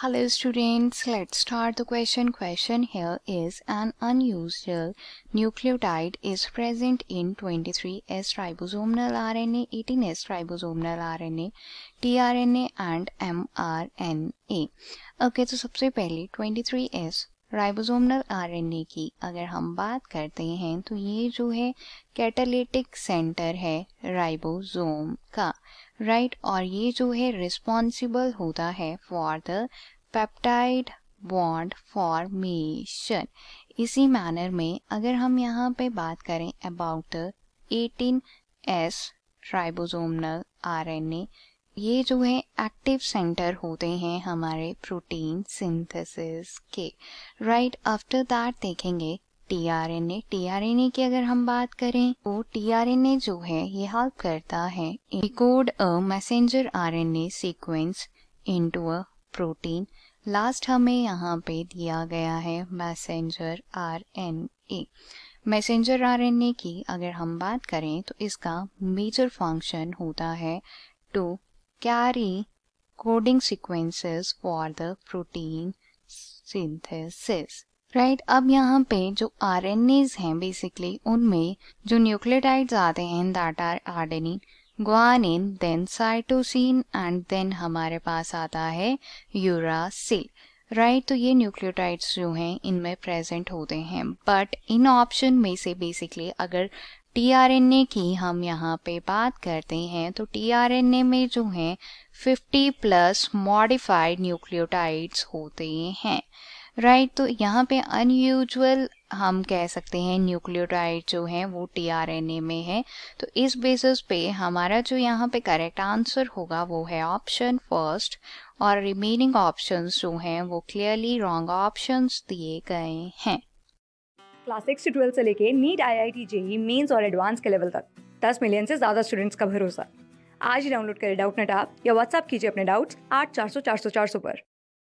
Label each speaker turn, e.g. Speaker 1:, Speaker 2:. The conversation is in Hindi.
Speaker 1: Hello students, let's start the question. Question here is an unusual nucleotide is present in 23S ribosomal RNA, 18S ribosomal RNA, tRNA and mRNA. Okay तो सबसे पहले 23S राइबोसोमल आरएनए की अगर हम बात करते हैं तो ये जो है कैटालिटिक सेंटर है राइबोसोम का राइट right? और ये जो है रिस्पॉन्सिबल होता है for the peptide bond formation इसी मैनर में अगर हम यहाँ पे बात करें about eighteen S ribosomal RNA ये जो है एक्टिव सेंटर होते हैं हमारे प्रोटीन सिंथेसिस के राइट आफ्टर दैट देखेंगे टीआरएनए टीआरएनए की अगर हम बात करें तो टीआरएनए जो है ये हेल्प करता है decode a messenger RNA sequence into a protein last हमें यहाँ पे दिया गया है मैसेंजर आरएनए मैसेंजर आरएनए की अगर हम बात करें तो इसका मेजर फंक्शन होता है to carry coding sequences for the protein synthesis right right, अब यहाँ पे जो आर हैं बेसिकली उनमें जो न्यूक्लियोटाइड्स आते हैं that are adenine guanine then cytosine and then हमारे पास आता है यूरासिल राइट right, तो ये न्यूक्लियोटाइड्स जो हैं इनमें प्रेजेंट होते हैं बट इन ऑप्शन में से बेसिकली अगर टीआरएनए की हम यहाँ पे बात करते हैं तो टीआरएनए में जो हैं 50 प्लस मॉडिफाइड न्यूक्लियोटाइड्स होते हैं राइट right, तो यहाँ पे अनयूजल हम कह सकते हैं न्यूक्लियोटाइड जो है वो टीआरएनए में है तो इस बेसिस पे हमारा जो यहाँ पे करेक्ट आंसर होगा वो है ऑप्शन फर्स्ट और रिमेनिंग ऑप्शंस जो हैं वो क्लियरली रॉन्ग ऑप्शंस दिए गए हैं
Speaker 2: क्लास सिक्स से ट्वेल्थ से लेके NEET I I T JEE Mains और एडवांस के लेवल तक दस मिलियन से ज़्यादा स्टूडेंट्स का भरोसा आज ही डाउनलोड करें डाउट नेट आप या व्हाट्सअप कीजिए अपने डाउट्स आठ चार सौ चार सौ चार सौ पर